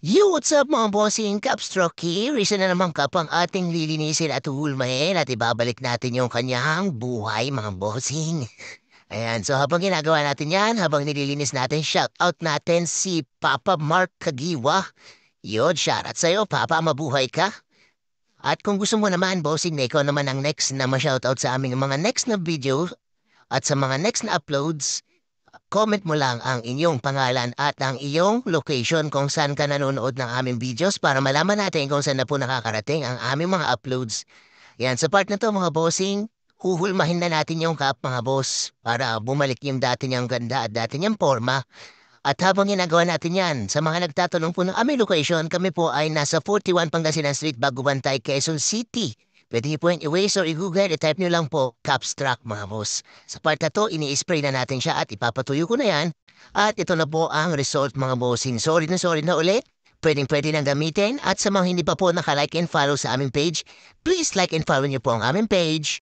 Yo, what's up mga bossing? Capstroke here. Isa na naman ka pang ating lilinisin at uhulmahin at ibabalik natin yung kanyang buhay mga bossing. Ayan, so habang ginagawa natin yan, habang nililinis natin, shout out natin si Papa Mark Kagiwa. Yun, shout out sa'yo, Papa, mabuhay ka. At kung gusto mo naman, bossing na ikaw naman ang next na ma shout out sa aming mga next na video at sa mga next na uploads, Comment mo lang ang inyong pangalan at ang iyong location kung saan ka nanonood ng aming videos para malaman natin kung saan na po nakakarating ang aming mga uploads. Yan, sa part na to mga bossing, huhulmahin na natin yung cup mga boss para bumalik yung dati niyang ganda at dati niyang forma. At habang ginagawa natin yan, sa mga nagtatanong po ng aming location, kami po ay nasa 41 Pangasinan Street, Baguban, Quezon City. Pwede niyo po yung eraser, i-google, i-type niyo lang po Capstrack mga boss. Sa part na to, ini-spray na natin siya at ipapatuyo ko na yan. At ito na po ang result mga bossing. Sorry na sorry na ulit pwedeng-pwede nang gamitin at sa mga hindi pa po nakalike and follow sa aming page, please like and follow niyo po ang aming page.